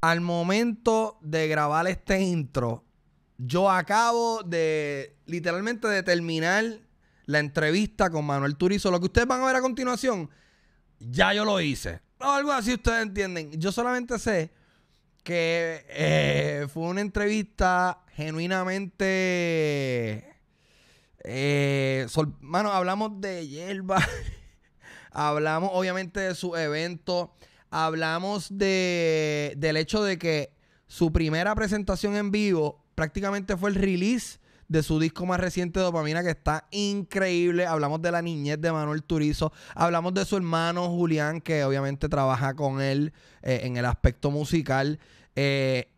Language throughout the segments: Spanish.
al momento de grabar este intro, yo acabo de literalmente de terminar la entrevista con Manuel Turizo. Lo que ustedes van a ver a continuación, ya yo lo hice. algo así ustedes entienden. Yo solamente sé que eh, fue una entrevista genuinamente... Eh, mano, hablamos de hierba. hablamos obviamente de su evento. Hablamos de, del hecho de que su primera presentación en vivo prácticamente fue el release de su disco más reciente Dopamina que está increíble. Hablamos de la niñez de Manuel Turizo, hablamos de su hermano Julián que obviamente trabaja con él eh, en el aspecto musical. Eh,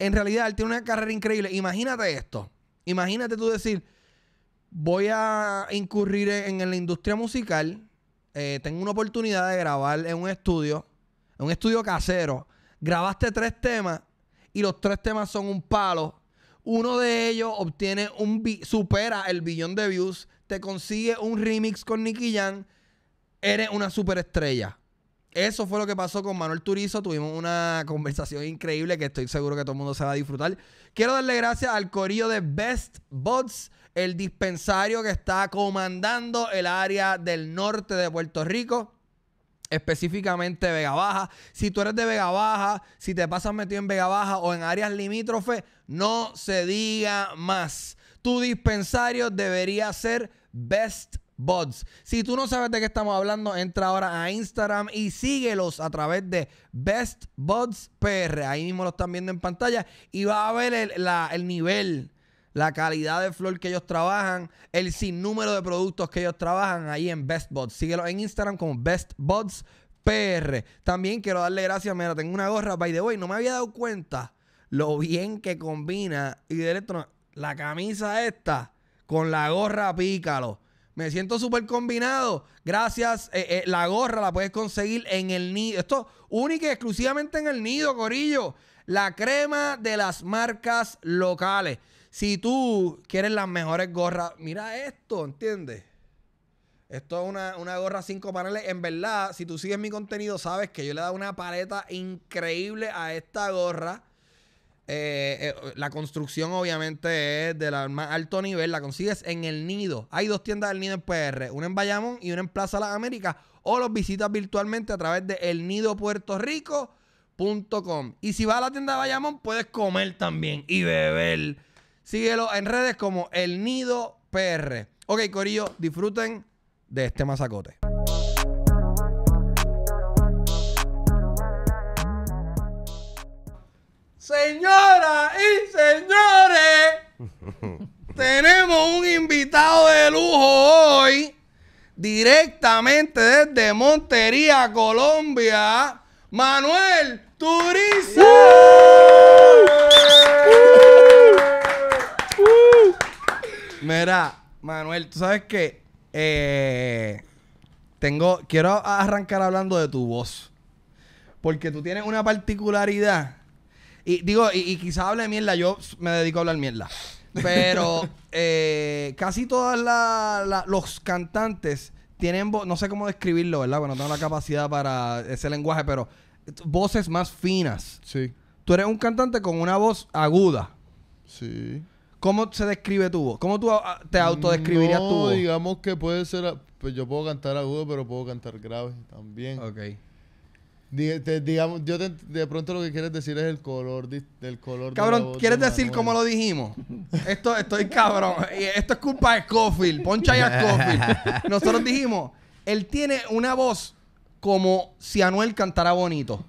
en realidad él tiene una carrera increíble. Imagínate esto, imagínate tú decir, voy a incurrir en la industria musical eh, tengo una oportunidad de grabar en un estudio, en un estudio casero. Grabaste tres temas y los tres temas son un palo. Uno de ellos obtiene un supera el billón de views, te consigue un remix con Nicky Jam, eres una superestrella. Eso fue lo que pasó con Manuel Turizo. Tuvimos una conversación increíble que estoy seguro que todo el mundo se va a disfrutar. Quiero darle gracias al corillo de Best Bots, el dispensario que está comandando el área del norte de Puerto Rico específicamente Vega Baja. Si tú eres de Vega Baja, si te pasas metido en Vega Baja o en áreas limítrofes, no se diga más. Tu dispensario debería ser Best Bots. Si tú no sabes de qué estamos hablando, entra ahora a Instagram y síguelos a través de Best Bots PR. Ahí mismo lo están viendo en pantalla y va a ver el, nivel la calidad de flor que ellos trabajan, el sinnúmero de productos que ellos trabajan ahí en Best Bots. Síguelos en Instagram como Best PR. También quiero darle gracias, mira, tengo una gorra, by the way, no me había dado cuenta lo bien que combina y de la camisa esta con la gorra Pícalo. Me siento súper combinado. Gracias. Eh, eh, la gorra la puedes conseguir en el nido. Esto única y exclusivamente en el nido, Corillo. La crema de las marcas locales. Si tú quieres las mejores gorras, mira esto, ¿entiendes? Esto es una, una gorra cinco paneles. En verdad, si tú sigues mi contenido, sabes que yo le he dado una paleta increíble a esta gorra. Eh, eh, la construcción obviamente es de la más alto nivel. La consigues en El Nido. Hay dos tiendas del Nido en PR. Una en Bayamón y una en Plaza Las Américas. O los visitas virtualmente a través de elnidopuertorico.com. Y si vas a la tienda de Bayamón puedes comer también y beber. Síguelo en redes como El Nido PR. Ok, Corillo, disfruten de este masacote. Señoras y señores, tenemos un invitado de lujo hoy, directamente desde Montería, Colombia, Manuel Turiza. Mira, Manuel, tú sabes que eh, tengo, quiero arrancar hablando de tu voz. Porque tú tienes una particularidad y digo, y, quizás hable mierda, yo me dedico a hablar mierda. Pero eh, casi todos los cantantes tienen, voz, no sé cómo describirlo, ¿verdad? Bueno, tengo la capacidad para ese lenguaje, pero voces más finas. Sí. Tú eres un cantante con una voz aguda. Sí. ¿Cómo se describe tu voz? ¿Cómo tú te autodescribirías tu voz? digamos que puede ser... Pues yo puedo cantar agudo, pero puedo cantar grave también. Ok digamos, yo de pronto lo que quieres decir es el color, del color. Cabrón, ¿quieres decir cómo lo dijimos? Esto, estoy cabrón. Esto es culpa de Scofield. Poncha ya a Scofield. Nosotros dijimos, él tiene una voz como si Anuel cantara bonito.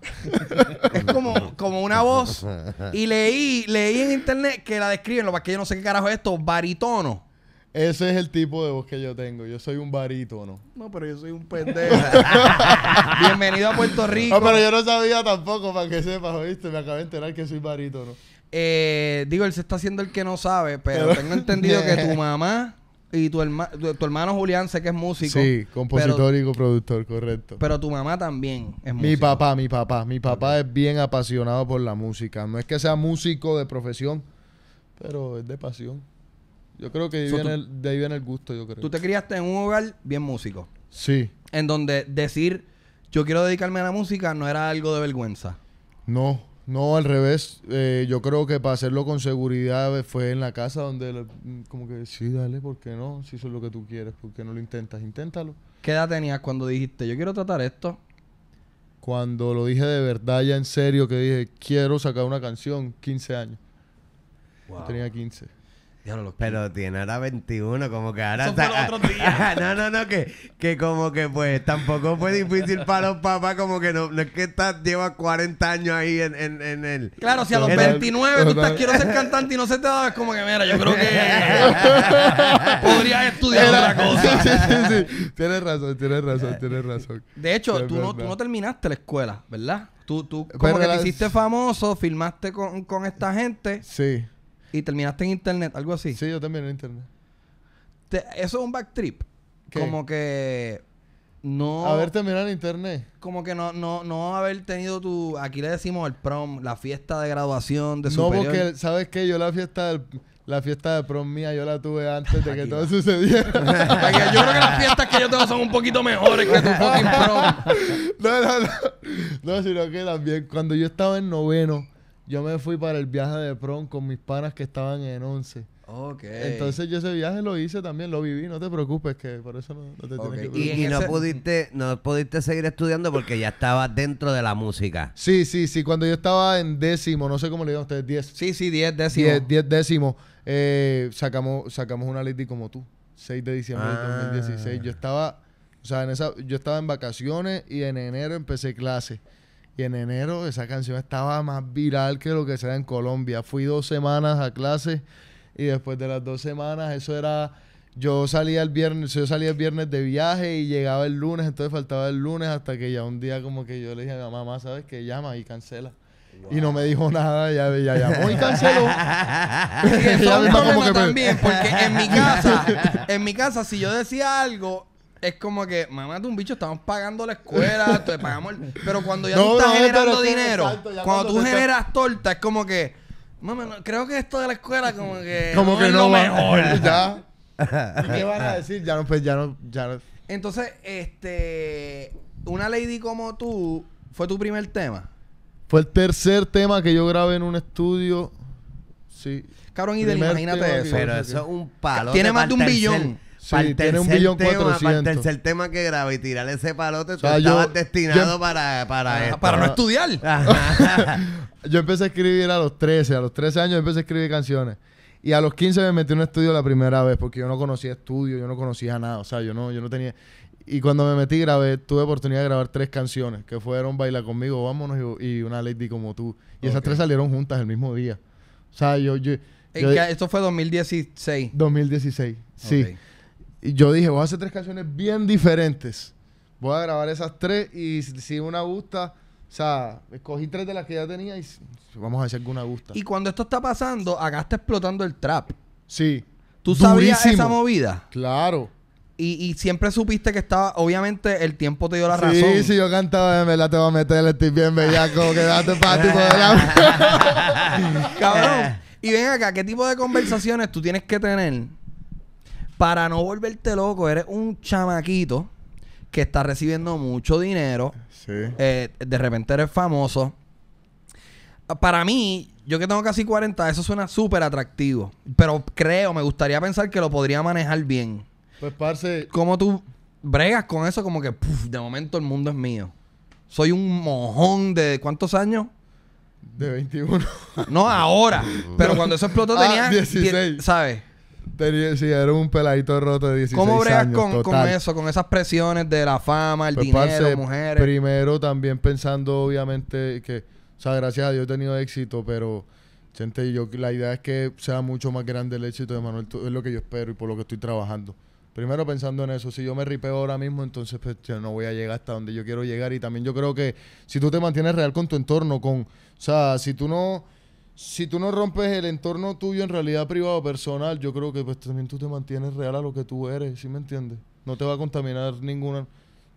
es como, como una voz. Y leí, leí en internet que la describen, lo que yo no sé qué carajo es esto, baritono. Ese es el tipo de voz que yo tengo. Yo soy un barítono. No, pero yo soy un pendejo. Bienvenido a Puerto Rico. No, pero yo no sabía tampoco, para que sepas, oíste. Me acabé de enterar que soy barítono. Eh, digo, él se está haciendo el que no sabe, pero, tengo entendido que tu mamá y tu, hermano Julián sé que es músico. Sí, compositor y coproductor, correcto. Pero tu mamá también es músico. Mi papá, mi papá. Mi papá es bien apasionado por la música. No es que sea músico de profesión, pero es de pasión. Yo creo que de ahí, viene, el, gusto, yo creo. Tú te criaste en un hogar bien músico. Sí. En donde decir, yo quiero dedicarme a la música, no era algo de vergüenza. No, no, al revés. Eh, yo creo que para hacerlo con seguridad eh, fue en la casa donde mm, como que sí, dale, ¿por qué no? Si eso es lo que tú quieres, ¿por qué no lo intentas? Inténtalo. ¿Qué edad tenías cuando dijiste, yo quiero tratar esto? Cuando lo dije de verdad, ya en serio, que dije, quiero sacar una canción, 15 años. Yo tenía 15. Pero tiene ahora 21, como que ahora... Está, no, no, no, que, que como que pues tampoco fue difícil para los papás, como que no, es que estás, llevas 40 años ahí en, en, en el... Claro, si a los 29 tú estás, quiero ser cantante y no se te da, es como que mira, yo creo que podrías estudiar la otra cosa. Sí, sí, sí, Tienes razón, tienes razón, tienes razón. De hecho, tú no, tú no terminaste la escuela, ¿verdad? Tú, tú como que te hiciste famoso, filmaste con, con esta gente. Sí. Y terminaste en internet, algo así. Sí, yo también en internet. eso es un back trip Como que no Haber terminado en internet. como que no no no haber tenido tu aquí le decimos el prom, la fiesta de graduación de No, porque, ¿sabes qué? Yo la fiesta del, la fiesta de prom mía, yo la tuve antes de que todo sucediera. yo creo que las fiestas que yo tengo son un poquito mejores que tu fucking prom. no, no, no. No, sino que también cuando yo estaba en noveno, yo me fui para el viaje de prom con mis panas que estaban en 11. Ok. Entonces yo ese viaje lo hice también, lo viví, no te preocupes, que por eso no, no te tienes que Y, no, pudiste, no pudiste seguir estudiando porque ya estabas dentro de la música. Sí, sí, sí. Cuando yo estaba en décimo, no sé cómo le digan ustedes, 10. Sí, sí, 10 décimo. 10, décimo. Eh, sacamos, sacamos una lady como tú, 6 de diciembre de 2016. Yo ah. estaba, o sea, en esa, yo estaba en vacaciones y en enero empecé clases en enero esa canción estaba más viral que lo que sea en Colombia. Fui dos semanas a clase y después de las dos semanas eso era... Yo salía el viernes, yo salía el viernes de viaje y llegaba el lunes, entonces faltaba el lunes hasta que ya un día como que yo le dije a mi mamá, ¿sabes qué? Llama y cancela. Y no me dijo nada, ya, ya llamó y canceló. también, porque en mi casa, en mi casa, si yo decía algo, es como que, mamá de un bicho, estamos pagando la escuela, te pagamos el... Pero cuando ya no, tú estás generando dinero, cuando, tú generas torta, es como que, mamá, creo que esto de la escuela como que... Como que no lo va... mejor. ya. ¿Qué van a decir? Ya no, pues, ya no, Entonces, este, una lady como tú, ¿fue tu primer tema? Fue el tercer tema que yo grabé en un estudio. Sí. Cabrón, y imagínate eso. Pero eso es un palo. Tiene más de un billón. Sí, tiene un billón tema, el tema que graba y tirar ese palote, destinado para, para, ah, para no estudiar. yo empecé a escribir a los 13. A los 13 años empecé a escribir canciones. Y a los 15 me metí en un estudio la primera vez porque yo no conocía estudio, yo no conocía nada. O sea, yo no, yo no tenía... Y cuando me metí grabé, tuve oportunidad de grabar tres canciones que fueron Baila Conmigo, Vámonos y, Una Lady Como Tú. Y esas tres salieron juntas el mismo día. O sea, yo... esto fue 2016. 2016, sí. Y yo dije, voy a hacer tres canciones bien diferentes. Voy a grabar esas tres y si una gusta, o sea, escogí tres de las que ya tenía y vamos a hacer una gusta. Y cuando esto está pasando, acá está explotando el trap. Sí. ¿Tú sabías esa movida? Claro. Y, siempre supiste que estaba, obviamente el tiempo te dio la razón. Sí, sí, yo cantaba, en verdad te voy a meter, estoy bien bellaco, quédate para ti Cabrón. Y ven acá, ¿qué tipo de conversaciones tú tienes que tener para no volverte loco, eres un chamaquito que está recibiendo mucho dinero. Sí. Eh, de repente eres famoso. Para mí, yo que tengo casi 40, eso suena súper atractivo. Pero creo, me gustaría pensar que lo podría manejar bien. Pues, parce. ¿Cómo tú bregas con eso? Como que, de momento el mundo es mío. Soy un mojón de cuántos años? De 21. no, ahora. pero cuando eso explotó tenía. 16. Ah, ¿Sabes? sí, era un peladito roto de 16 ¿Cómo bregas con, con eso, con esas presiones de la fama, el pues, dinero, mujeres? Primero, también pensando, obviamente, que, o sea, gracias a Dios he tenido éxito, pero, gente, yo, la idea es que sea mucho más grande el éxito de Manuel, es lo que yo espero y por lo que estoy trabajando. Primero pensando en eso, si yo me ripeo ahora mismo, entonces pues, yo no voy a llegar hasta donde yo quiero llegar. Y también yo creo que si tú te mantienes real con tu entorno, con, o sea, si tú no, si tú no rompes el entorno tuyo en realidad privado personal, yo creo que pues también tú te mantienes real a lo que tú eres, ¿sí me entiendes? No te va a contaminar ninguna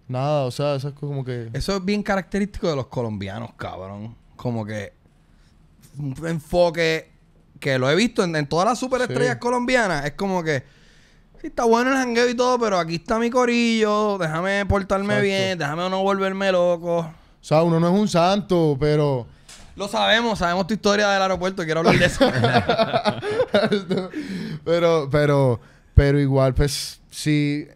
nada, o sea, eso es como que Eso es bien característico de los colombianos, cabrón. Como que un enfoque que lo he visto en, todas las superestrellas colombianas, es como que Sí, está bueno el jangueo y todo, pero aquí está mi corillo. Déjame portarme bien, déjame no volverme loco. O sea, uno no es un santo, pero lo sabemos, sabemos tu historia del aeropuerto, quiero hablar de eso. pero, pero, pero igual, pues, sí,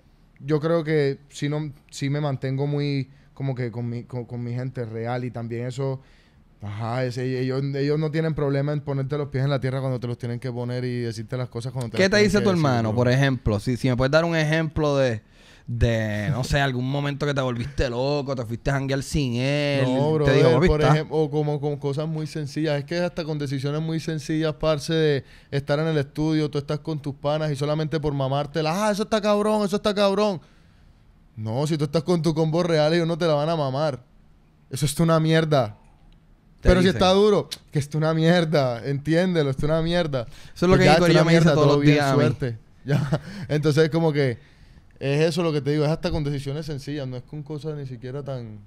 yo creo que sí, no, si me mantengo muy como que con mi, con, mi gente real y también eso... Ajá, ellos, ellos no tienen problema en ponerte los pies en la tierra cuando te los tienen que poner y decirte las cosas cuando te ¿Qué te dice tu hermano, por ejemplo? Si, si me puedes dar un ejemplo de de, no sé, algún momento que te volviste loco, te fuiste a janguear sin él. No, bro, por o como con cosas muy sencillas. Es que hasta con decisiones muy sencillas, parce, de estar en el estudio, tú estás con tus panas y solamente por mamártela, ah, eso está cabrón, eso está cabrón. No, si tú estás con tu combo real, ellos no te la van a mamar. Eso es una mierda. Pero si está duro, que es una mierda, entiéndelo, es una mierda. Eso es lo pues que ya, yo me todos los días. Suerte. Ya. Entonces, como que es eso lo que te digo, es hasta con decisiones sencillas, no es con cosas ni siquiera tan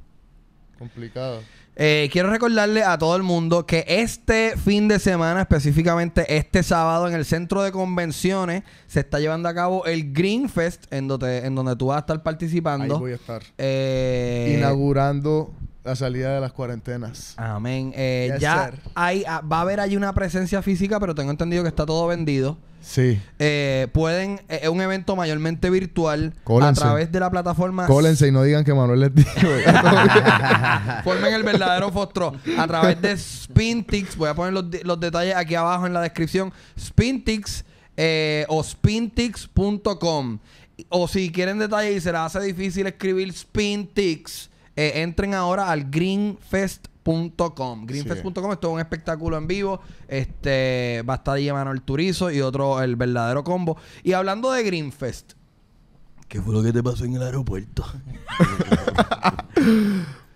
complicadas. Eh, quiero recordarle a todo el mundo que este fin de semana, específicamente este sábado, en el centro de convenciones, se está llevando a cabo el Green Fest, en donde, en donde tú vas a estar participando. Ahí voy a estar. Eh, Inaugurando la salida de las cuarentenas. Amén. Eh, ya hay, ah, va a haber ahí una presencia física, pero tengo entendido que está todo vendido. Sí. Eh, pueden, eh, es un evento mayormente virtual a través de la plataforma. Cólense y no digan que Manuel les dijo. Formen el verdadero fostro a través de Spintix. Voy a poner los, detalles aquí abajo en la descripción. Spintix eh, o spintix.com. O si quieren detalles y se les hace difícil escribir Spintix, entren ahora al Green Fest greenfest.com. Greenfest.com es todo un espectáculo en vivo. Este va a estar Manuel Turizo y otro el verdadero combo. Y hablando de Greenfest, ¿qué fue lo que te pasó en el aeropuerto?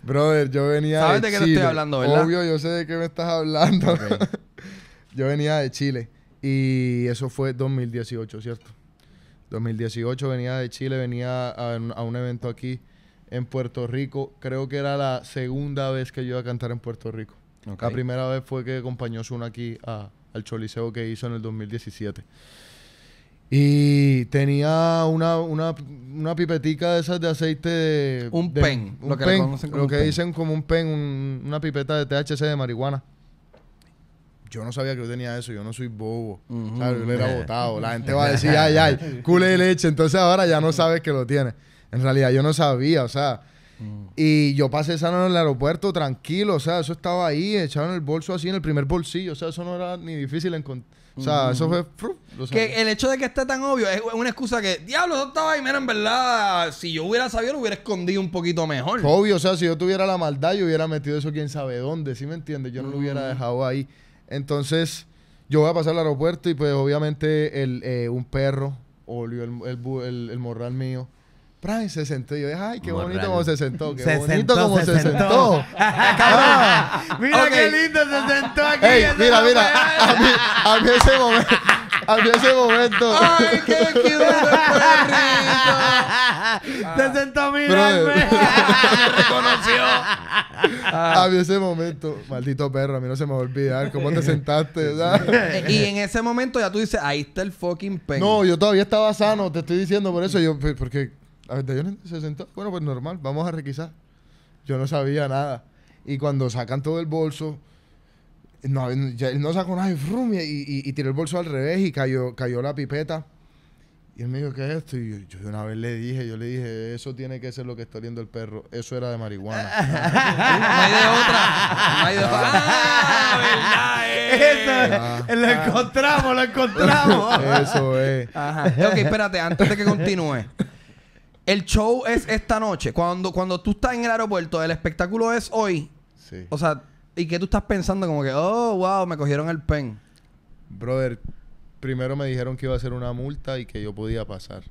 Brother, yo venía ¿Sabes de, qué te estoy hablando, verdad? Obvio, yo sé de qué me estás hablando. yo venía de Chile y eso fue 2018, ¿cierto? 2018 venía de Chile, venía a un evento aquí en Puerto Rico. Creo que era la segunda vez que yo iba a cantar en Puerto Rico. La primera vez fue que acompañó Zuna aquí al Choliseo que hizo en el 2017. Y tenía una, una, pipetica de esas de aceite de... Un pen. lo que, dicen como un pen, una pipeta de THC de marihuana. Yo no sabía que yo tenía eso, yo no soy bobo. yo era botado. La gente va a decir, ay, ay, cule de leche. Entonces ahora ya no sabes que lo tienes. En realidad yo no sabía, o sea. Mm. Y yo pasé esa en el aeropuerto tranquilo, o sea, eso estaba ahí, echado en el bolso así, en el primer bolsillo, o sea, eso no era ni difícil encontrar. O sea, mm-hmm. eso fue... que el hecho de que esté tan obvio es una excusa que, diablo, eso estaba ahí, mira, en verdad, si yo hubiera sabido lo hubiera escondido un poquito mejor. Obvio, o sea, si yo tuviera la maldad, yo hubiera metido eso quién sabe dónde, ¿sí me entiendes? Yo no lo hubiera mm. dejado ahí. Entonces, yo voy a pasar al aeropuerto y pues obviamente el, eh, un perro olió el morral mío. Brian se sentó. Y yo dije, ay, qué bonito como se sentó. Qué bonito como se, sentó. mira qué lindo se sentó aquí. mira, mira. A mí, ese momento. A mí ese momento. ¡Ay, qué cute Se sentó a mirarme. reconoció. A mí ese momento. Maldito perro, a mí no se me va a olvidar cómo te sentaste. Eh, y en ese momento ya tú dices, ahí está el fucking perro! No, yo todavía estaba sano, te estoy diciendo por eso. Yo, porque la se sentó. Bueno, pues normal, vamos a requisar. Yo no sabía nada. Y cuando sacan todo el bolso, no, él no sacó nada y, y, y, tiró el bolso al revés y cayó, cayó la pipeta. Y él me dijo, ¿qué es esto? Y yo, yo, una vez le dije, yo le dije, eso tiene que ser lo que está oliendo el perro. Eso era de marihuana. no hay de otra. No hay de otra. Ah, eh. eso, ah. lo encontramos, lo encontramos. Eso es. Ajá. Ok, espérate, antes de que continúe. El show es esta noche. Cuando, cuando tú estás en el aeropuerto, el espectáculo es hoy. Sí. O sea, ¿y qué tú estás pensando? Como que, oh, wow, me cogieron el pen. Brother, primero me dijeron que iba a ser una multa y que yo podía pasar.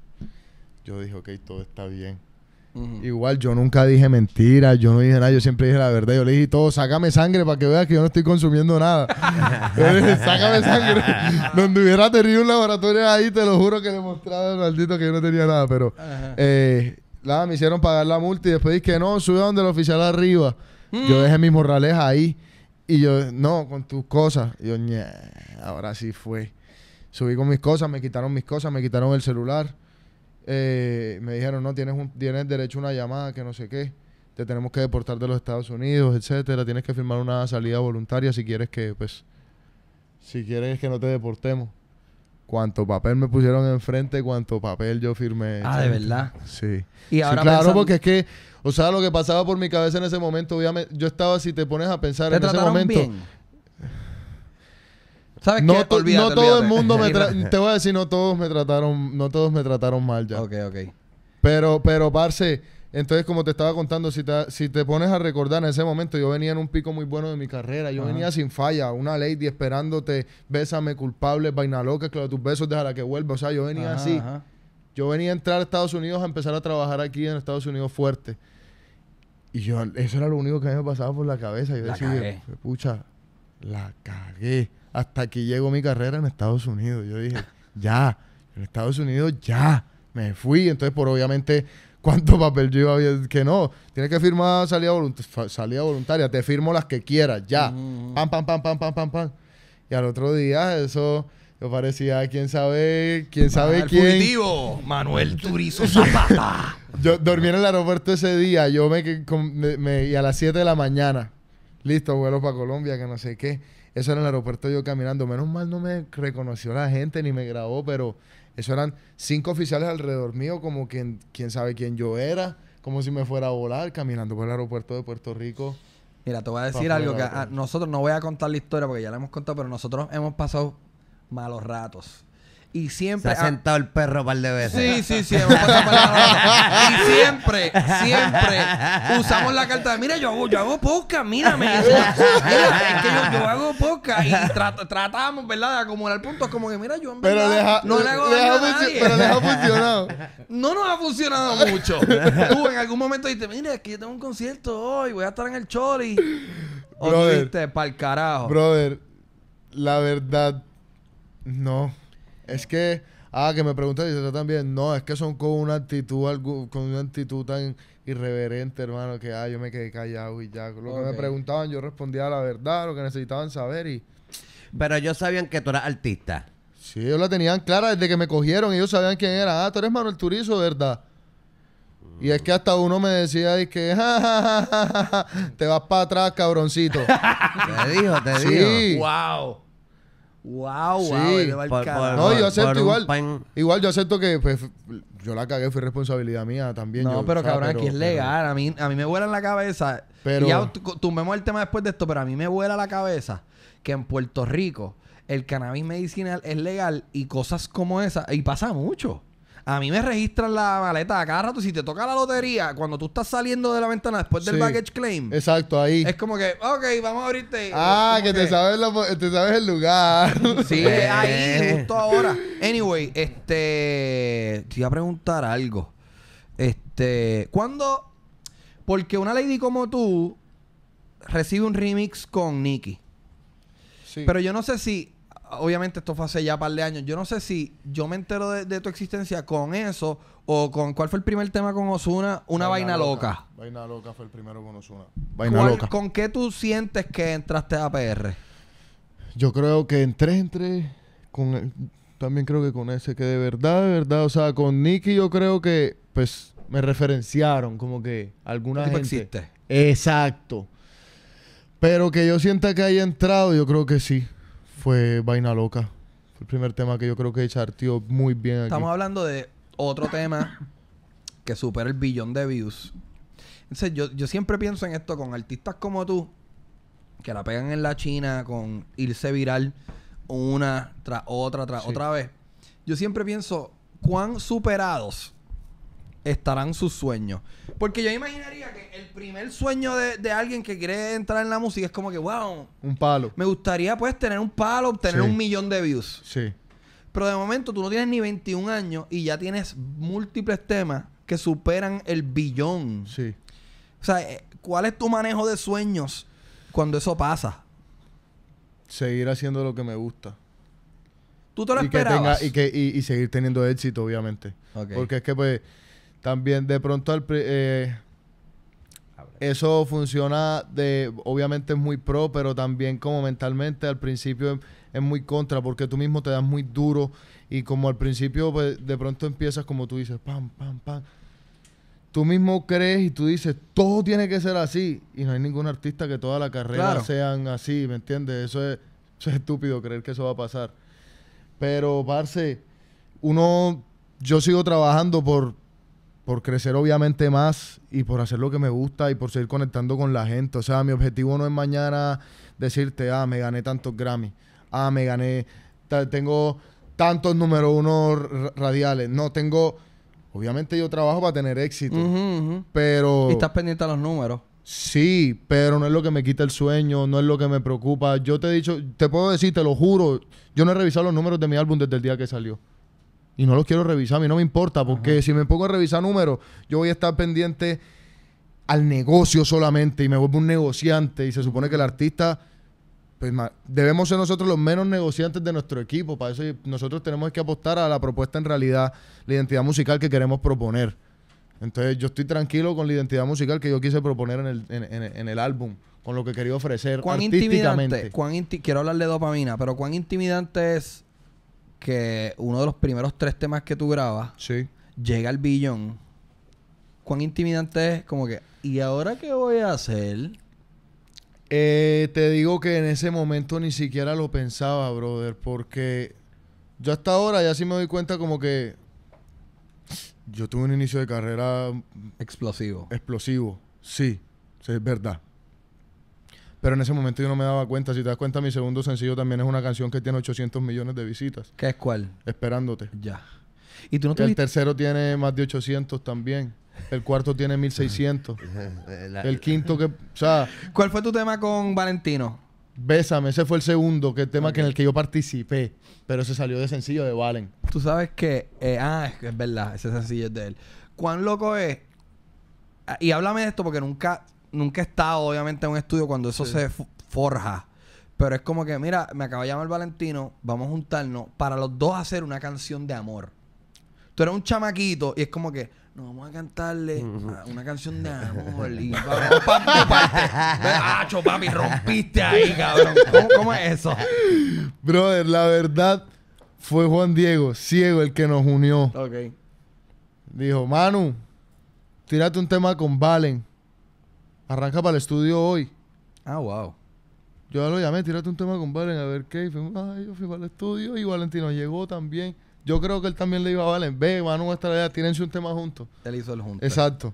Yo dije, ok, todo está bien. Igual yo nunca dije mentiras, yo no dije nada, yo siempre dije la verdad. Yo le dije todo, sácame sangre para que veas que yo no estoy consumiendo nada. sácame sangre. Donde hubiera tenido un laboratorio ahí, te lo juro que le mostraba maldito que yo no tenía nada. Pero eh, nada, me hicieron pagar la multa y después dije, no, sube donde el oficial arriba. Yo mm. dejé mis morrales ahí. Y yo, no, con tus cosas. Y yo, ahora sí fue. Subí con mis cosas, me quitaron mis cosas, me quitaron el celular. Eh, me dijeron, no, tienes, un, tienes derecho a una llamada, que no sé qué. Te tenemos que deportar de los Estados Unidos, etcétera. Tienes que firmar una salida voluntaria si quieres que, pues, si quieres que no te deportemos. Cuánto papel me pusieron enfrente, cuánto papel yo firmé. Ah, de verdad. Sí. Y ahora claro, porque es que, o sea, lo que pasaba por mi cabeza en ese momento, obviamente, yo estaba, si te pones a pensar en ese momento. Bien? no, todo el mundo me te voy a decir no todos me trataron no todos me trataron mal ya. Ok, ok. Pero pero parce, entonces como te estaba contando si te, si te pones a recordar en ese momento yo venía en un pico muy bueno de mi carrera, yo venía sin falla, una lady esperándote, bésame culpable, vaina loca, claro, tus besos la que vuelva, o sea, yo venía así. Yo venía a entrar a Estados Unidos a empezar a trabajar aquí en Estados Unidos fuerte. Y yo, eso era lo único que me pasaba por la cabeza. Yo la decía, pucha, la cagué hasta aquí llegó mi carrera en Estados Unidos. Yo dije, ya, en Estados Unidos ya, me fui. Entonces, por obviamente, cuánto papel yo iba a que no, tienes que firmar salida, voluntaria, te firmo las que quieras, ya. Mm. Pam, pam, pam, pam, pam, pam, pam. Y al otro día, eso yo parecía, quién sabe, quién sabe quién. Manuel Turizo Zapata. yo dormí en el aeropuerto ese día, yo me, me, y a las 7 de la mañana. Listo, vuelo para Colombia, que no sé qué eso era en el aeropuerto yo caminando. Menos mal no me reconoció la gente ni me grabó, pero eso eran cinco oficiales alrededor mío, como quien, sabe quién yo era, como si me fuera a volar caminando por el aeropuerto de Puerto Rico. Mira, te voy a decir algo que ah, nosotros no voy a contar la historia porque ya la hemos contado, pero nosotros hemos pasado malos ratos. Y siempre. Se ha sentado el perro par de veces. Sí, sí, sí. y siempre, siempre usamos la carta de: Mira, yo hago, yo hago poca mírame. es que yo, hago poca y tratamos, ¿verdad?, de acumular puntos. Como que, mira, yo en verdad. Pero deja, no le hago daño a nadie. Pero deja funcionado. No nos ha funcionado mucho. Tú en algún momento dijiste: Mira, es que yo tengo un concierto hoy, voy a estar en el Choli. O dijiste, para el carajo. Brother, la verdad, no. Es que, ah, que me preguntan y se bien. No, es que son con una actitud, con una actitud tan irreverente, hermano, que ah, yo me quedé callado y ya. Lo que me preguntaban, yo respondía la verdad, lo que necesitaban saber y. Pero ellos sabían que tú eras artista. Sí, ellos la tenían clara desde que me cogieron. y Ellos sabían quién era. Ah, tú eres Manuel Turizo, ¿verdad? Y es que hasta uno me decía, y que, ja, te vas para atrás, cabroncito. te dijo, te sí. dijo. Wow. Wow, No, yo acepto igual. Igual yo acepto que pues, yo la cagué, fue responsabilidad mía también. No, pero cabrón, aquí es legal. a, mí, a mí me vuela en la cabeza. Pero, ya tumbemos el tema después de esto, pero a mí me vuela la cabeza que en Puerto Rico el cannabis medicinal es legal y cosas como esa. Y pasa mucho. A mí me registran la maleta cada rato. Si te toca la lotería, cuando tú estás saliendo de la ventana después del baggage claim. Exacto, ahí. Es como que, ok, vamos a abrirte. Ah, que, te, sabes el lugar. Sí, eh. ahí, justo ahora. Anyway, este. Te iba a preguntar algo. Este. ¿Cuándo.? Porque una lady como tú recibe un remix con Nicky. Sí. Pero yo no sé si obviamente esto fue hace ya un par de años. Yo no sé si yo me entero de, tu existencia con eso o con cuál fue el primer tema con Osuna, una vaina, loca. Vaina loca fue el primero con Osuna. ¿Con qué tú sientes que entraste a PR? Yo creo que entré, entre con también creo que con ese que de verdad, de verdad, o sea, con Nicky yo creo que pues me referenciaron como que alguna existe. Exacto. Pero que yo sienta que haya entrado, yo creo que sí fue Vaina Loca. Fue el primer tema que yo creo que chartió muy bien aquí. Estamos hablando de otro tema que supera el billón de views. Entonces, yo, yo siempre pienso en esto con artistas como tú, que la pegan en la China con irse viral una tras otra, otra vez. Yo siempre pienso cuán superados estarán sus sueños. Porque yo imaginaría que el primer sueño de, alguien que quiere entrar en la música es como que, wow. Un palo. Me gustaría, pues, tener un palo, obtener un millón de views. Sí. Pero de momento tú no tienes ni 21 años y ya tienes múltiples temas que superan el billón. Sí. O sea, eh, ¿cuál es tu manejo de sueños cuando eso pasa? Seguir haciendo lo que me gusta. ¿Tú te lo y y, seguir teniendo éxito, obviamente. Porque es que, pues también de pronto eh, eso funciona de, obviamente es muy pro, pero también como mentalmente al principio es, muy contra, porque tú mismo te das muy duro y como al principio pues, de pronto empiezas como tú dices, pam, pam, pam. Tú mismo crees y tú dices, todo tiene que ser así. Y no hay ningún artista que toda la carrera sean así, ¿me entiendes? Eso es, eso es estúpido creer que eso va a pasar. Pero, Parce, uno, yo sigo trabajando por, por crecer obviamente más y por hacer lo que me gusta y por seguir conectando con la gente. O sea, mi objetivo no es mañana decirte, ah, me gané tantos Grammy, ah, me gané, tengo tantos número uno radiales. No, tengo, obviamente yo trabajo para tener éxito, pero... Y estás pendiente a los números. Sí, pero no es lo que me quita el sueño, no es lo que me preocupa. Yo te he dicho, te puedo decir, te lo juro, yo no he revisado los números de mi álbum desde el día que salió y no los quiero revisar, a mí no me importa, porque si me pongo a revisar números, yo voy a estar pendiente al negocio solamente y me vuelvo un negociante y se supone que el artista, pues debemos ser nosotros los menos negociantes de nuestro equipo, para eso nosotros tenemos que apostar a la propuesta en realidad, la identidad musical que queremos proponer. Entonces yo estoy tranquilo con la identidad musical que yo quise proponer en el, en, el álbum, con lo que quería ofrecer ¿Cuán artísticamente. Intimidante, quiero hablarle de dopamina, pero ¿cuán intimidante es que uno de los primeros tres temas que tú grabas llega al billón. ¿Cuán intimidante es? Como que, ¿y ahora qué voy a hacer? Eh, te digo que en ese momento ni siquiera lo pensaba, brother, porque yo hasta ahora ya sí me doy cuenta como que yo tuve un inicio de carrera explosivo. Explosivo, sí, es verdad. Pero en ese momento yo no me daba cuenta. Si te das cuenta, mi segundo sencillo también es una canción que tiene 800 millones de visitas. ¿Qué es cuál? Esperándote. Ya. ¿Y tú no te El tercero tiene más de 800 también. El cuarto tiene 1600. el quinto que... O sea... ¿Cuál fue tu tema con Valentino? Bésame, ese fue el segundo, que el tema que en el que yo participé, pero se salió de sencillo de Valen. Tú sabes que, eh, ah, es verdad, ese sencillo es de él. ¿Cuán loco es? Ah, y háblame de esto porque nunca, nunca he estado, obviamente, en un estudio cuando eso se forja. Pero es como que, mira, me acaba de llamar Valentino, vamos a juntarnos para los dos hacer una canción de amor. Tú eres un chamaquito y es como que, Nos vamos a cantarle una canción de amor. Y vamos papi, rompiste ahí, cabrón. ¿Cómo, ¿Cómo, es eso? Brother, la verdad fue Juan Diego, ciego, el que nos unió. Ok. Dijo, Manu, tírate un tema con Valen. Arranca para el estudio hoy. Ah, wow. Yo lo llamé, tírate un tema con Valen, a ver qué. Y yo fui para el estudio y Valentino llegó también. Yo creo que él también le iba a Valen. Ve, Manu, nuestra allá, tírense un tema juntos. Él hizo el junto. Exacto.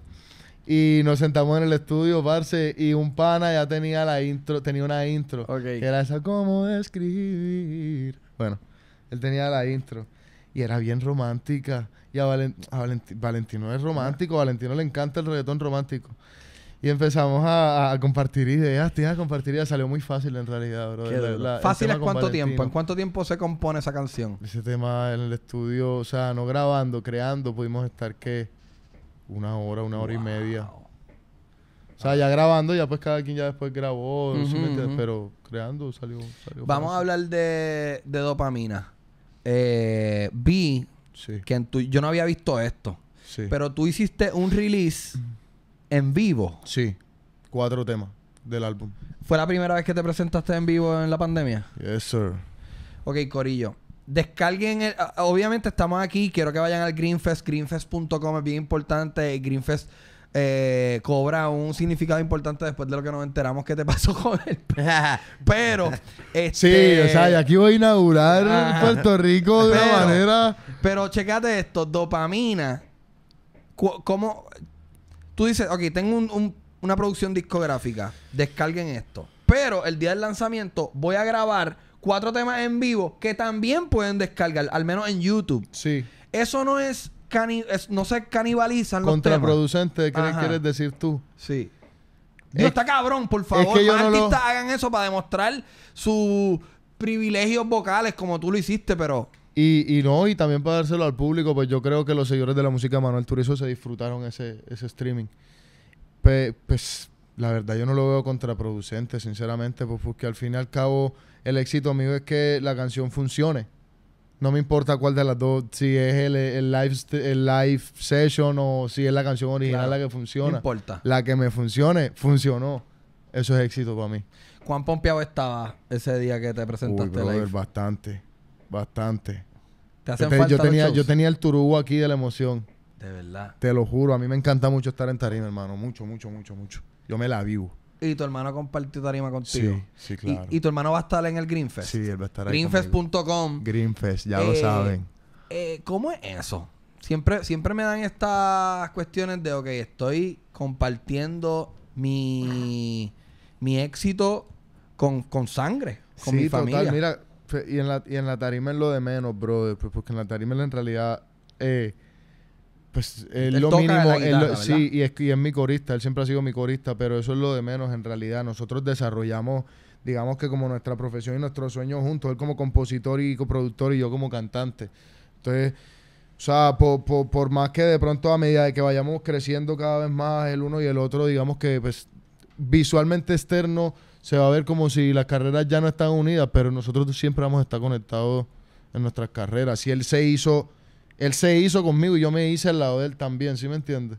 Y nos sentamos en el estudio, parce, y un pana ya tenía la intro, tenía una intro. Ok. Que era esa, ¿cómo escribir? Bueno, él tenía la intro. Y era bien romántica. Y a, Valentino es romántico, a Valentino le encanta el reggaetón romántico. Y empezamos a, compartir ideas, tienes a compartir ideas. Salió muy fácil en realidad, bro. ¿Fácil cuánto tiempo? ¿En cuánto tiempo se compone esa canción? Ese tema en el estudio, o sea, no grabando, creando, pudimos estar ¿qué? una hora, una hora y media. O sea, ya grabando, ya pues cada quien ya después grabó, pero creando salió. Vamos a hablar de, dopamina. Eh, vi que yo no había visto esto, pero tú hiciste un release. en vivo. Sí, cuatro temas del álbum. ¿Fue la primera vez que te presentaste en vivo en la pandemia? Yes, sir. Ok, Corillo. Descarguen, obviamente estamos aquí, quiero que vayan al Greenfest, greenfest.com es bien importante, Greenfest eh, cobra un significado importante después de lo que nos enteramos que te pasó con él. pero, Sí, o este sea, y aquí voy a inaugurar Puerto Rico de una manera... Pero checate esto, dopamina. ¿Cómo? tú dices, ok, tengo una producción discográfica, descarguen esto. Pero el día del lanzamiento voy a grabar cuatro temas en vivo que también pueden descargar, al menos en YouTube. Sí. Eso no es, no se canibalizan los temas. Contraproducente, ¿qué quieres decir tú? Sí. No está cabrón, por favor. más artistas hagan eso para demostrar sus privilegios vocales como tú lo hiciste, pero y, no, y también para dárselo al público, pues yo creo que los seguidores de la música de Manuel Turizo se disfrutaron ese, ese streaming. pues la verdad yo no lo veo contraproducente, sinceramente, pues porque al fin y al cabo el éxito mío es que la canción funcione. No me importa cuál de las dos, si es el, el live, el live session o si es la canción original la que funciona. No importa. La que me funcione, funcionó. Eso es éxito para mí. ¿Cuán pompeado estaba ese día que te presentaste Uy, brother, bastante, bastante yo, tenía, yo tenía el turugo aquí de la emoción. De verdad. Te lo juro, a mí me encanta mucho estar en tarima, hermano. Mucho, mucho, mucho, mucho. Yo me la vivo. Y tu hermano compartió tarima contigo. Sí, sí, claro. Y, tu hermano va a estar en el Greenfest. Sí, él va a estar ahí. Greenfest.com. Greenfest, ya lo eh, saben. Eh, ¿Cómo es eso? Siempre, siempre me dan estas cuestiones de, ok, estoy compartiendo mi, mi éxito con, con sangre, con mi familia. Total, mira, y en, la, y en tarima es lo de menos, brother. Pues, porque en la tarima en realidad. Eh, pues es lo mínimo. sí, y es, mi corista. Él siempre ha sido mi corista, pero eso es lo de menos en realidad. Nosotros desarrollamos digamos que como nuestra profesión y nuestro sueño juntos, él como compositor y coproductor y yo como cantante. Entonces, o sea, por, por, más que de pronto a medida de que vayamos creciendo cada vez más el uno y el otro, digamos que pues, visualmente externo se va a ver como si las carreras ya no están unidas, pero nosotros siempre vamos a estar conectados en nuestras carreras. Si él se hizo, él se hizo conmigo y yo me hice al lado de él también, ¿sí me entiendes?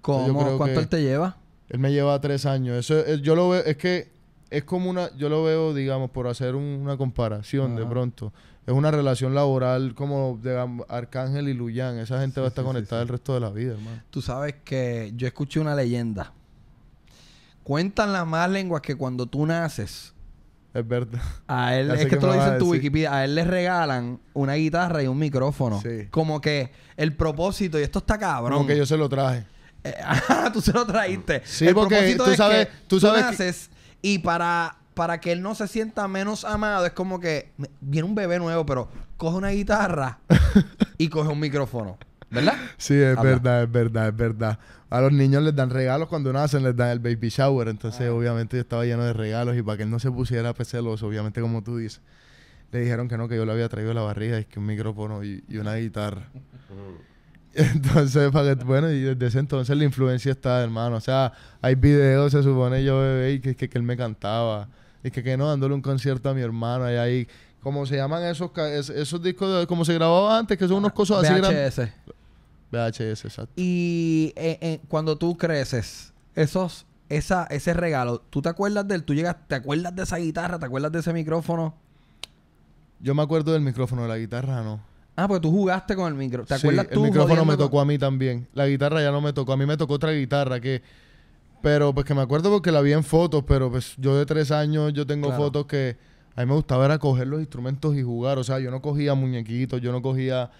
¿Cómo? ¿Cuánto él te lleva? Él me lleva tres años. Eso, yo lo veo, es que es como una, yo lo veo, digamos, por hacer una comparación de pronto. Es una relación laboral como de Arcángel y Luyan. Esa gente va a estar conectada el resto de la vida, hermano. Tú sabes que yo escuché una leyenda Cuentan las más lenguas que cuando tú naces. Es verdad. A él, es que, tú lo dices Wikipedia, a él le regalan una guitarra y un micrófono. Como que el propósito, y esto está cabrón. Como que yo se lo traje. Eh, tú se lo trajiste. Sí, porque tú sabes, tú sabes. Tú naces y para, para que él no se sienta menos amado, es como que viene un bebé nuevo, pero coge una guitarra y coge un micrófono. ¿Verdad? Sí, es verdad, es verdad, es verdad. A los niños les dan regalos cuando nacen, les dan el baby shower. Entonces, ah. obviamente, yo estaba lleno de regalos y para que él no se pusiera peceloso, obviamente, como tú dices, le dijeron que no, que yo le había traído la barriga, es que un micrófono y, una guitarra. Entonces, para que, bueno, y desde ese entonces la influencia está, hermano. O sea, hay videos, se supone yo bebé, y que, que, él me cantaba. Y que, que no, dándole un concierto a mi hermano. Y ahí, como se llaman esos, esos discos, de, como se grababa antes, que son unos cosas así grandes. VHS, exacto. Y eh, eh, cuando tú creces, esos, esa, ese regalo, ¿tú te acuerdas del? ¿Tú llegas, te acuerdas de esa guitarra? ¿Te acuerdas de ese micrófono? Yo me acuerdo del micrófono, de la guitarra no. Ah, pues tú jugaste con el micrófono. ¿Te acuerdas tú? El micrófono me tocó a mí también. La guitarra ya no me tocó. A mí me tocó otra guitarra que. Pero pues que me acuerdo porque la vi en fotos, pero pues yo de tres años yo tengo fotos que a mí me gustaba era coger los instrumentos y jugar. O sea, yo no cogía muñequitos, yo no cogía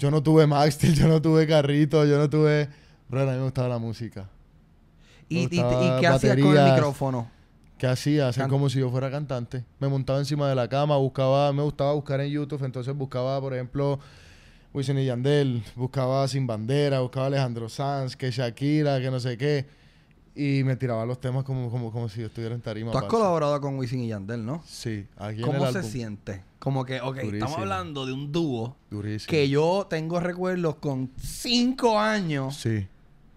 yo no tuve Maxtil, yo no tuve carrito, yo no tuve... Bro, a mí me gustaba la música. ¿Y, y, qué hacías con el micrófono? ¿Qué hacía? Hacía como si yo fuera cantante. Me montaba encima de la cama, buscaba, me gustaba buscar en YouTube, entonces buscaba, por ejemplo, Wisin y Yandel, buscaba Sin Bandera, buscaba Alejandro Sanz, que Shakira, que no sé qué y me tiraba los temas como, como, como si yo estuviera en tarima. Tú has colaborado con Wisin y Yandel, ¿no? Sí. Aquí ¿Cómo se siente? Como que, ok, estamos hablando de un dúo que yo tengo recuerdos con cinco años. Sí.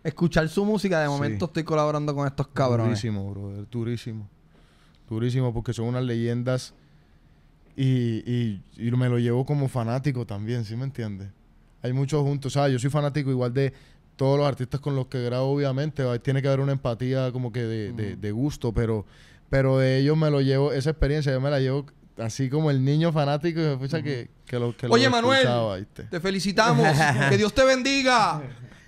Escuchar su música, de momento estoy colaborando con estos cabrones. Durísimo, brother. Durísimo. Durísimo porque son unas leyendas y, y me lo llevo como fanático también, ¿sí me entiendes? Hay muchos juntos. O sea, yo soy fanático igual de todos los artistas con los que grabo, obviamente, tiene que haber una empatía como que de, de, gusto, pero, pero de ellos me lo llevo, esa experiencia yo me la llevo así como el niño fanático que, que, que, lo que Oye, Manuel, te felicitamos. que Dios te bendiga.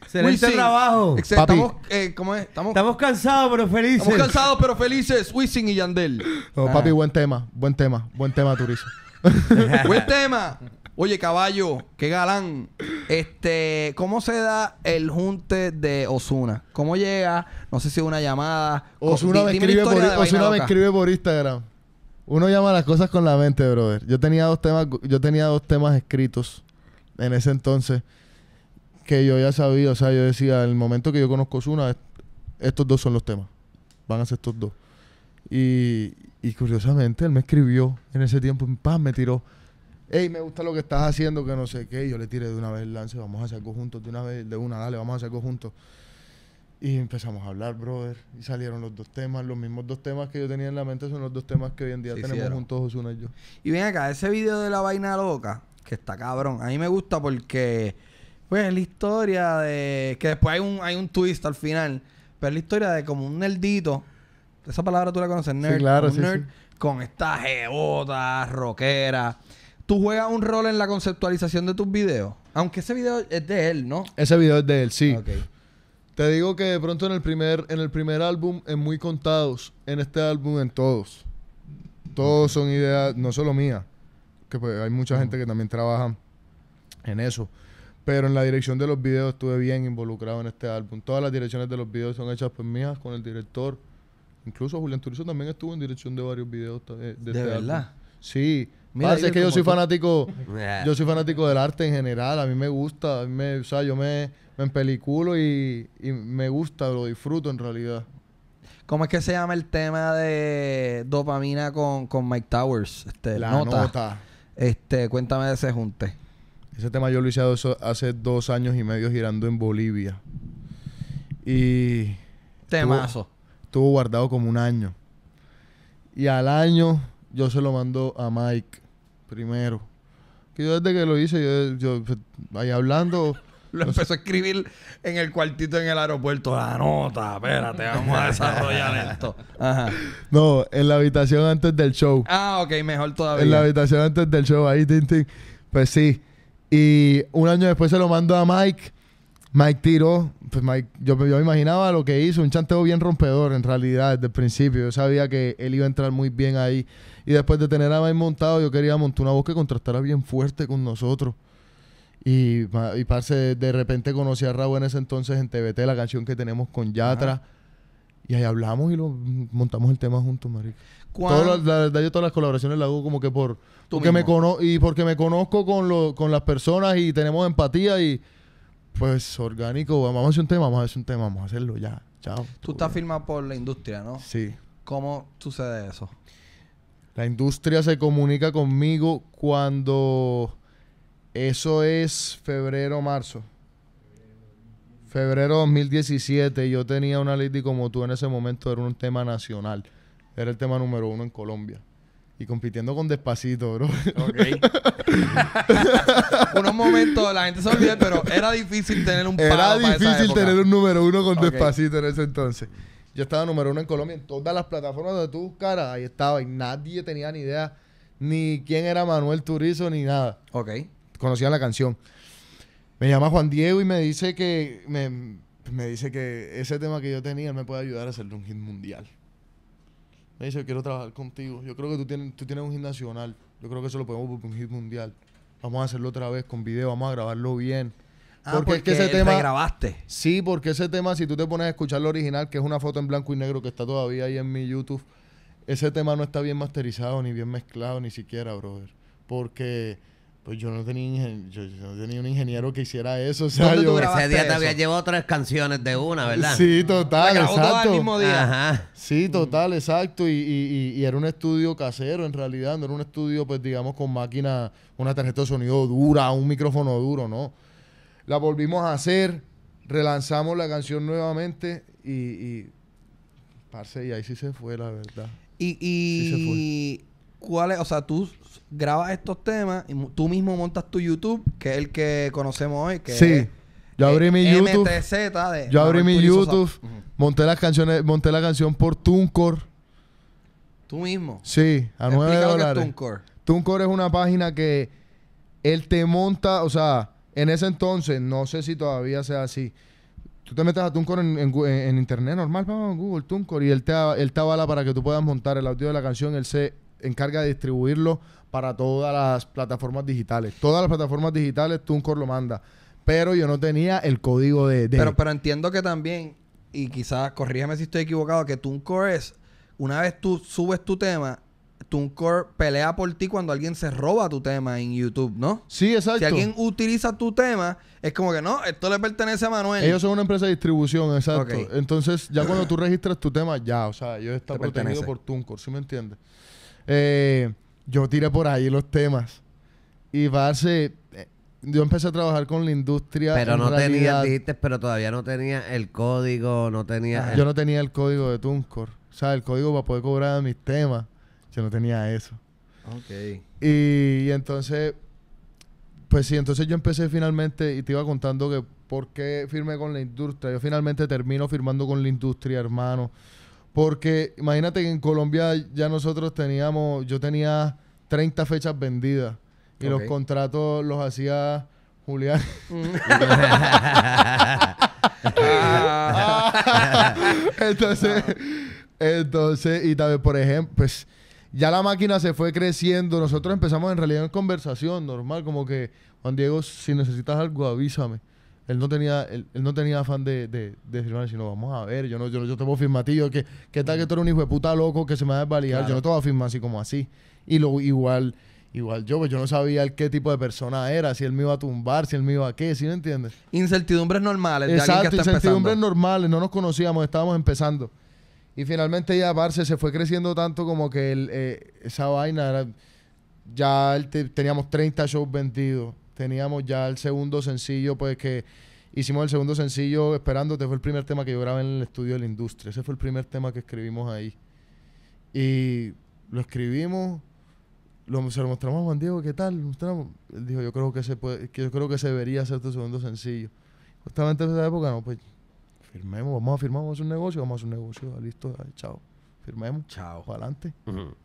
Excelente trabajo. Estamos, eh, ¿cómo Estamos, estamos, cansados, pero felices. Estamos cansados, pero felices. Wisin y Yandel. Papi, ah. buen tema. Buen tema. Buen tema, turismo. buen tema. Oye, caballo, qué galán. Este, ¿cómo se da el junte de Osuna? ¿Cómo llega? No sé si una llamada. Osuna me, escribe por, por Instagram. Uno llama las cosas con la mente, brother. Yo tenía dos temas, yo tenía dos temas escritos en ese entonces que yo ya sabía, o sea, yo decía, el momento que yo conozco Osuna, estos dos son los temas. Van a ser estos dos. Y, y curiosamente él me escribió en ese tiempo, en paz me tiró Ey me gusta lo que estás haciendo, que no sé qué. yo le tiré de una vez el lance, vamos a hacer algo juntos, de una vez, de una, dale, vamos a hacer algo juntos. Y empezamos a hablar, brother. Y salieron los dos temas. Los mismos dos temas que yo tenía en la mente son los dos temas que hoy en día tenemos juntos Osuna y yo. Y ven acá, ese video de la vaina loca, que está cabrón. A mí me gusta porque, pues, la historia de... Que después hay un, hay un twist al final. Pero la historia de como un nerdito. Esa palabra tú la conoces, nerd. un nerd con esta jebota rockera tú juegas un rol en la conceptualización de tus videos. Aunque ese video es de él, ¿no? Ese video es de él, sí. Te digo que de pronto en el primer, en el primer álbum, en muy contados, en este álbum, en todos. Todos son ideas, no solo mías, que pues hay mucha gente que también trabaja en eso. Pero en la dirección de los videos estuve bien involucrado en este álbum. Todas las direcciones de los videos son hechas por pues, mías, con el director. Incluso Julián Turizo también estuvo en dirección de varios videos. Eh, ¿De, de, este verdad? Álbum. Sí. Mira, es que yo soy fanático, yo soy fanático del arte en general, a mí me gusta, o sea, yo me, me empeliculo y, me gusta, lo disfruto en realidad. ¿Cómo es que se llama el tema de dopamina con, Mike Towers? Este, La nota. Este, cuéntame de ese junte. Ese tema yo lo hice hace dos años y medio girando en Bolivia. Y... Temazo. estuvo guardado como un año. Y al año yo se lo mando a Mike primero. Que yo desde que lo hice, yo, yo pues, ahí hablando. lo empezó a escribir en el cuartito en el aeropuerto. La nota, espérate, vamos a desarrollar esto. Ajá. No, en la habitación antes del show. Ah, ok, mejor todavía. En la habitación antes del show, ahí, tintin Pues sí. Y un año después se lo mando a Mike. Mike tiró, pues Mike, yo, yo, imaginaba lo que hizo, un chanteo bien rompedor en realidad desde el principio. Yo sabía que él iba a entrar muy bien ahí. Y después de tener a Mike montado, yo quería montar una voz que contrastara bien fuerte con nosotros. Y, y parce, de repente conocí a Raúl en ese entonces en TVT, la canción que tenemos con Yatra. Y ahí hablamos y lo montamos el tema juntos, marico. Todas la verdad, yo todas las colaboraciones las hago como que por... Tú porque me y porque me conozco con, lo, con las personas y tenemos empatía y pues orgánico, vamos a hacer un tema, vamos a hacer un tema, vamos a hacerlo ya. Chao. Tú estás firmado por la industria, ¿no? Sí. ¿Cómo sucede eso? La industria se comunica conmigo cuando eso es febrero, marzo. Febrero 2017, yo tenía una lady como tú en ese momento, era un tema nacional. Era el tema número uno en Colombia. Y compitiendo con Despacito, bro. Ok. Unos momentos, la gente se olvida, pero era difícil tener un Era difícil tener un número uno con Despacito en ese entonces. Yo estaba número uno en Colombia, en todas las plataformas de tú buscaras, ahí estaba. Y nadie tenía ni idea ni quién era Manuel Turizo ni nada. Ok. Conocían la canción. Me llama Juan Diego y me dice que... Me, dice que ese tema que yo tenía me puede ayudar a hacerle un hit mundial. Me dice, quiero trabajar contigo. Yo creo que tú tienes, tú tienes un hit nacional. Yo creo que eso lo podemos poner un hit mundial. Vamos a hacerlo otra vez con video, vamos a grabarlo bien. Ah, porque, ese tema. grabaste. Sí, porque ese tema, si tú te pones a escuchar lo original, que es una foto en blanco y negro que está todavía ahí en mi YouTube, ese tema no está bien masterizado, ni bien mezclado, ni siquiera, brother. Porque pues yo no tenía, tenía un ingeniero que hiciera eso. O ese día te había llevado tres canciones de una, ¿verdad? Sí, total, exacto. mismo día. Sí, total, exacto. Y, era un estudio casero, en realidad. No era un estudio, pues, digamos, con máquina, una tarjeta de sonido dura, un micrófono duro, ¿no? La volvimos a hacer, relanzamos la canción nuevamente y, y parce, y ahí sí se fue, la verdad. Y, y sí se fue cuáles, o sea, tú grabas estos temas y tú mismo montas tu YouTube, que es el que conocemos hoy, que sí. yo abrí eh, mi YouTube. yo abrí mi YouTube. Monté las canciones, monté la canción por Tuncor Tú mismo. Sí, a nueve dólares. Tuncor es una página que él te monta, o sea, en ese entonces, no sé si todavía sea así. Tú te metes a Tuncor en, internet normal, vamos, a Google, Tuncor y él te, él te avala para que tú puedas montar el audio de la canción, él se encarga de distribuirlo para todas las plataformas digitales. Todas las plataformas digitales, Tuncor lo manda. Pero yo no tenía el código de. Pero, pero entiendo que también, y quizás corrígeme si estoy equivocado, que TuneCore es. Una vez tú subes tu tema, TuneCore pelea por ti cuando alguien se roba tu tema en YouTube, ¿no? Sí, exacto. Si alguien utiliza tu tema, es como que no, esto le pertenece a Manuel. Ellos son una empresa de distribución, exacto. Entonces, ya cuando tú registras tu tema, ya, o sea, ellos están protegidos por TuneCore, ¿sí me entiendes? Eh, yo tiré por ahí los temas. Y base, eh, yo empecé a trabajar con la industria. Pero no tenía, dijiste, pero todavía no tenía el código, no tenía. Ah. Yo no tenía el código de Tuncor. O sea, el código para poder cobrar mis temas. Yo no tenía eso. Ok. Y, y entonces, pues sí, entonces yo empecé finalmente, y te iba contando que por qué firmé con la industria. Yo finalmente termino firmando con la industria, hermano. Porque imagínate que en Colombia ya nosotros teníamos, yo tenía 30 fechas vendidas y los contratos los hacía Julián. Mm. entonces, entonces, y tal vez, por ejemplo, pues ya la máquina se fue creciendo. Nosotros empezamos en realidad en conversación normal, como que, Juan Diego, si necesitas algo, avísame. Él no tenía, él, no tenía afán de, decir, firmar, sino vamos a ver, yo no, yo, yo te voy a ¿qué, tal que tú eres un hijo de puta loco que se me va a desvalijar? Yo no te voy a firmar así como así. Y luego igual, igual yo, pues yo no sabía qué tipo de persona era, si él me iba a tumbar, si él me iba a qué, ¿sí me entiendes? Incertidumbres normales. De Exacto, incertidumbres normales, no nos conocíamos, estábamos empezando. Y finalmente ya Barce se fue creciendo tanto como que el, eh, esa vaina era, ya teníamos 30 shows vendidos teníamos ya el segundo sencillo, pues que hicimos el segundo sencillo Esperándote, fue el primer tema que yo grabé en el estudio de la industria, ese fue el primer tema que escribimos ahí. Y lo escribimos, lo, se lo mostramos a Juan Diego, ¿qué tal? Mostramos. Él dijo, yo creo que se puede, yo creo que se debería hacer tu este segundo sencillo. Justamente en esa época, no, pues firmemos, vamos a firmar, vamos a hacer un negocio, vamos a hacer un negocio, listo, chao. Firmemos. Chao. adelante.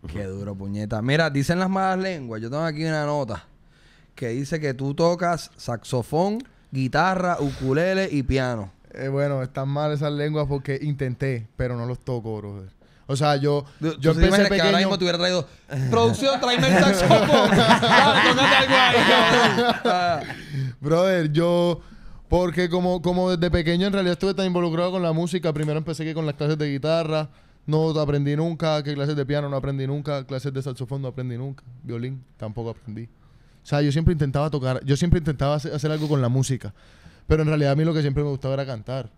Qué duro, puñeta. Mira, dicen las malas lenguas. Yo tengo aquí una nota que dice que tú tocas saxofón, guitarra, ukulele y piano. Eh, bueno, están mal esas lenguas porque intenté, pero no los toco, brother. O sea, yo, yo, que ahora mismo te hubiera traído producción, tráeme el saxofón. brother, yo porque como, como desde pequeño en realidad estuve tan involucrado con la música, primero empecé que con las clases de guitarra, no aprendí nunca, que clases de piano no aprendí nunca, clases de saxofón no aprendí nunca, violín tampoco aprendí. O sea, yo siempre intentaba tocar, yo siempre intentaba hacer, algo con la música. Pero en realidad a mí lo que siempre me gustaba era cantar.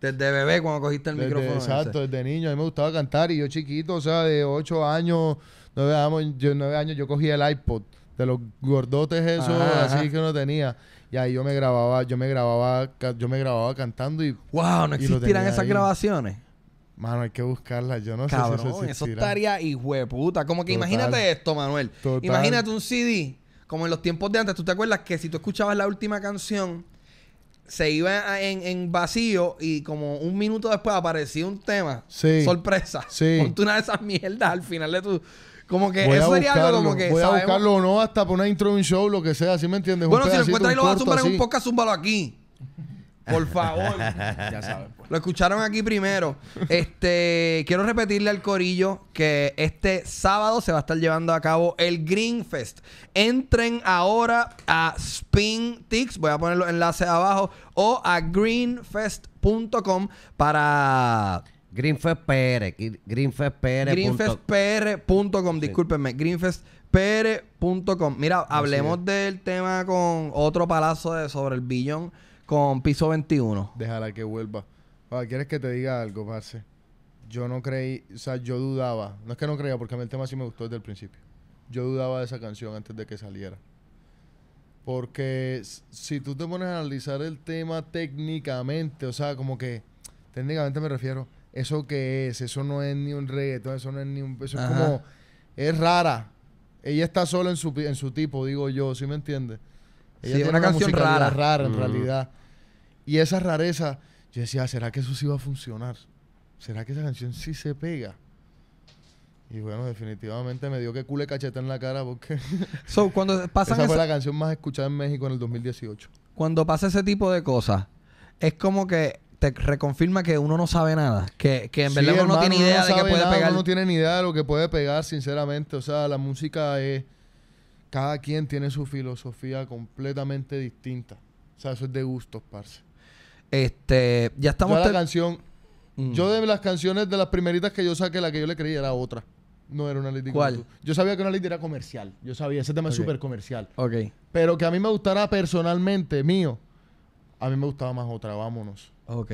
Desde bebé, cuando cogiste el micrófono. Exacto, desde niño. A mí me gustaba cantar y yo chiquito, o sea, de 8 años, 9 años, yo, años, yo cogía el iPod de los gordotes esos, así que uno tenía. Y ahí yo me grababa, yo me grababa, yo me grababa cantando y. ¡Wow! ¿No existirán esas grabaciones? Mano, hay que buscarlas. Yo no sé si eso eso estaría hijo de puta. Como que imagínate esto, Manuel. Imagínate un CD como en los tiempos de antes, ¿tú te acuerdas que si tú escuchabas la última canción, se iba en, en vacío y como un minuto después aparecía un tema? Sí. Sorpresa. Sí. Ponte una de esas mierdas al final de tu... Como que eso sería algo como que. Voy a buscarlo o no, hasta por una intro de un show, lo que sea, ¿sí me entiendes? Bueno, si lo encuentras y lo vas a zumbar en un podcast, zúmbalo aquí. Por favor. ya sabes. Lo escucharon aquí primero. Este, quiero repetirle al corillo que este sábado se va a estar llevando a cabo el Green Fest. Entren ahora a Spin voy a poner los enlaces abajo, o a greenfest.com para GreenFestPR greenfestpr.com. Disculpenme discúlpenme, greenfestpr.com. Mira, hablemos del tema con otro palazo de sobre el billón con piso 21. Déjala que vuelva. ¿quieres que te diga algo, parce? Yo no creí, o sea, yo dudaba. No es que no creía, porque a mí el tema sí me gustó desde el principio. Yo dudaba de esa canción antes de que saliera. Porque si tú te pones a analizar el tema técnicamente, o sea, como que técnicamente me refiero, eso que es, eso no es ni un reggaetón, eso no es ni un. Eso es como. Es rara. Ella está sola en su, en su tipo, digo yo, ¿sí me entiendes? Ella tiene una, canción rara. rara en mm. realidad. Y esa rareza yo decía, ¿será que eso sí va a funcionar? ¿Será que esa canción sí se pega? Y bueno, definitivamente me dio que cule cacheta en la cara porque. cuando pasan esa fue la canción más escuchada en México en el 2018. Cuando pasa ese tipo de cosas, es como que te reconfirma que uno no sabe nada. Que, en verdad uno no tiene idea de que puede pegar. Uno no tiene ni idea de lo que puede pegar, sinceramente. O sea, la música es. Cada quien tiene su filosofía completamente distinta. O sea, eso es de gustos, parce. Este, ya estamos. Yo la canción. Mm. Yo de las canciones de las primeritas que yo saqué, la que yo le creí era otra. No era una Lady ¿Cuál? Yo sabía que una Lady era comercial. Yo sabía, ese tema es súper comercial. Ok. Pero que a mí me gustara personalmente, mío, a mí me gustaba más otra, vámonos. Ok.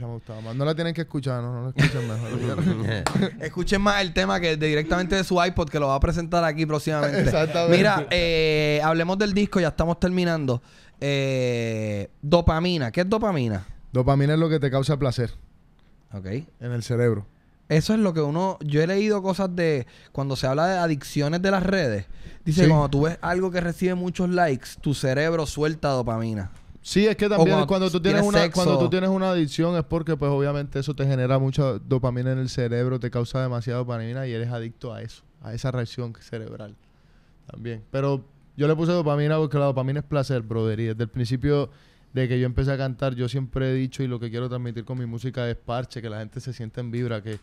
No la tienen que escuchar, no, la escuchen mejor. Escuchen más el tema que de, directamente de su iPod que lo va a presentar aquí próximamente. Mira, eh, hablemos del disco, ya estamos terminando. Eh, dopamina, ¿qué es dopamina? Dopamina es lo que te causa placer. En el cerebro. Eso es lo que uno. Yo he leído cosas de. Cuando se habla de adicciones de las redes, dice: cuando tú ves algo que recibe muchos likes, tu cerebro suelta dopamina. Sí, es que también cuando, tú tienes, una cuando tú tienes una adicción es porque pues obviamente eso te genera mucha dopamina en el cerebro, te causa demasiada dopamina y eres adicto a eso, a esa reacción cerebral también. Pero yo le puse dopamina porque la dopamina es placer, brother, y desde el principio de que yo empecé a cantar, yo siempre he dicho y lo que quiero transmitir con mi música es parche, que la gente se sienta en vibra, que,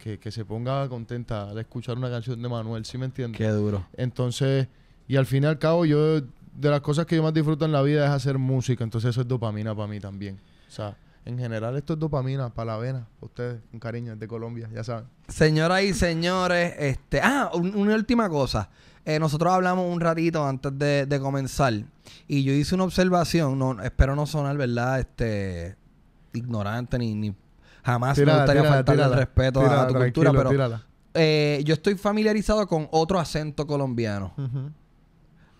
que, que se ponga contenta al escuchar una canción de Manuel, ¿sí me entiendes? Qué duro. Entonces, y al fin y al cabo yo de las cosas que yo más disfruto en la vida es hacer música, entonces eso es dopamina para mí también. O sea, en general esto es dopamina para la vena, ustedes, con cariño, de Colombia, ya saben. Señoras y señores, este, ah, una última cosa. Eh, nosotros hablamos un ratito antes de, comenzar y yo hice una observación, no, espero no sonar, ¿verdad? Este, ignorante ni, jamás me gustaría faltarle respeto a tu cultura, pero eh, yo estoy familiarizado con otro acento colombiano.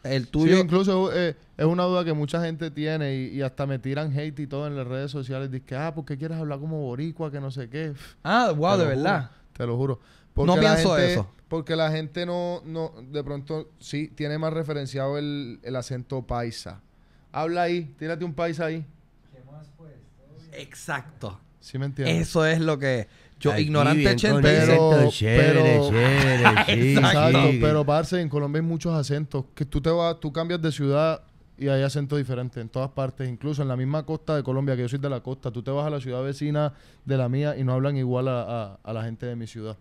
El tuyo. incluso eh, es una duda que mucha gente tiene y, hasta me tiran hate y todo en las redes sociales. Dice, ah, ¿por qué quieres hablar como boricua? Que no sé qué. Ah, wow, de verdad. te lo juro. Porque no pienso eso. Porque la gente no, de pronto, sí, tiene más referenciado el, acento paisa. Habla ahí, tírate un paisa ahí. ¿Qué más pues? Exacto. ¿Sí me Eso es lo que... Yo, ignorante chévere, pero, chévere, pero parce, en Colombia hay muchos acentos que tú te vas, tú cambias de ciudad y hay acentos diferentes en todas partes, incluso en la misma costa de Colombia, que yo soy de la costa, tú te vas a la ciudad vecina de la mía y no hablan igual a, la gente de mi ciudad.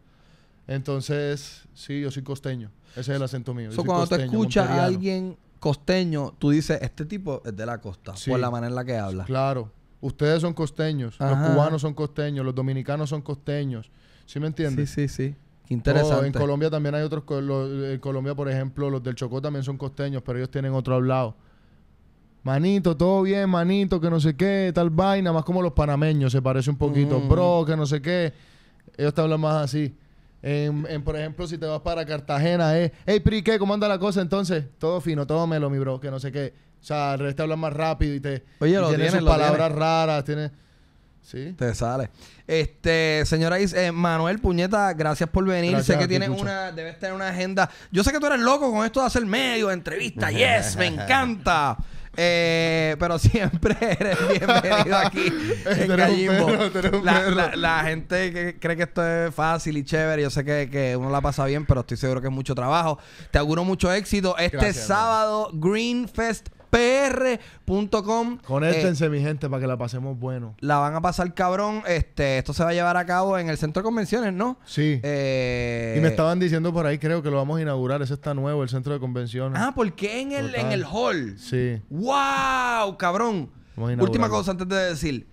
Entonces, sí, yo soy costeño, ese es el acento mío. cuando te escucha a alguien costeño, tú dices, este tipo es de la costa, por la manera en la que habla. Claro, Ustedes son costeños, los cubanos son costeños, los dominicanos son costeños. ¿Sí me entiendes? Sí, sí, sí. interesante. en Colombia también hay otros. en Colombia, por ejemplo, los del Chocó también son costeños, pero ellos tienen otro hablado. Manito, todo bien, manito, que no sé qué, tal vaina, más como los panameños, se parece un poquito. Mm. Bro, que no sé qué. Ellos te hablan más así. En, por ejemplo, si te vas para Cartagena, eh hey, Pri, ¿qué? ¿Cómo anda la cosa? Entonces, todo fino, todo melo, mi bro, que no sé qué. O sea, al revés te hablan más rápido y te. Oye, tiene sus palabras raras, tiene. Sí. Te sale. Este, señora eh, Manuel Puñeta, gracias por venir. sé que tienes una, debes tener una agenda. Yo sé que tú eres loco con esto de hacer medios, entrevista yes, me encanta. Eh, pero siempre eres bienvenido aquí en Gallimbo. la, gente que cree que esto es fácil y chévere, yo sé que, uno la pasa bien, pero estoy seguro que es mucho trabajo. Te auguro mucho éxito. Este sábado, Green Fest PR.com. Conéctense, eh, mi gente, para que la pasemos bueno. La van a pasar cabrón. Este, esto se va a llevar a cabo en el centro de convenciones, ¿no? Sí. Eh, y me estaban diciendo por ahí, creo que lo vamos a inaugurar. Ese está nuevo, el centro de convenciones. Ah, porque en el, en el hall. Sí. ¡Wow! Cabrón. Última cosa antes de decir.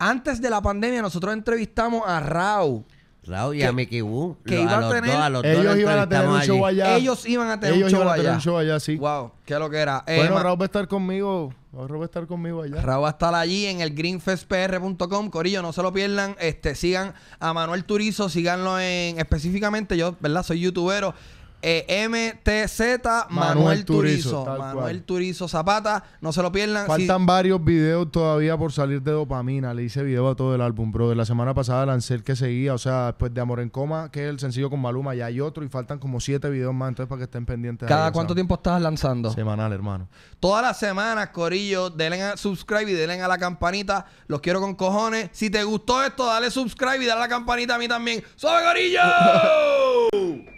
Antes de la pandemia, nosotros entrevistamos a Raúl Raúl y que, a Mickey iban a, tener, ellos iban a tener un show allá. Ellos iban a tener un show allá. un show allá, sí. Wow, qué lo que era. Eh, bueno, Raúl va a estar conmigo. Raúl va a estar conmigo allá. Raúl va a estar allí en el greenfestpr.com. Corillo, no se lo pierdan. Este, sigan a Manuel Turizo, síganlo en específicamente. Yo, ¿verdad? Soy youtubero. E MTZ Manuel, Turizo. Manuel Turizo Zapata. No se lo pierdan. Faltan varios videos todavía por salir de dopamina. Le hice video a todo el álbum, bro. De la semana pasada lancé el que seguía. O sea, después de Amor en Coma, que es el sencillo con Maluma. Ya hay otro y faltan como siete videos más. Entonces, para que estén pendientes. ¿Cada cuánto tiempo estás lanzando? Semanal, hermano. Todas las semanas, Corillo. Denle a subscribe y denle a la campanita. Los quiero con cojones. Si te gustó esto, dale subscribe y dale a la campanita a mí también. ¡Sobe, Corillo!